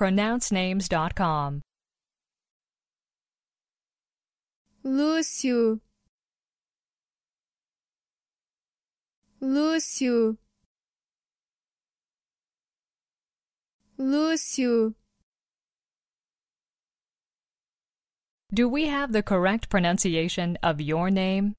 pronouncenames.com. Lúcio Lúcio Lúcio Do we have the correct pronunciation of your name?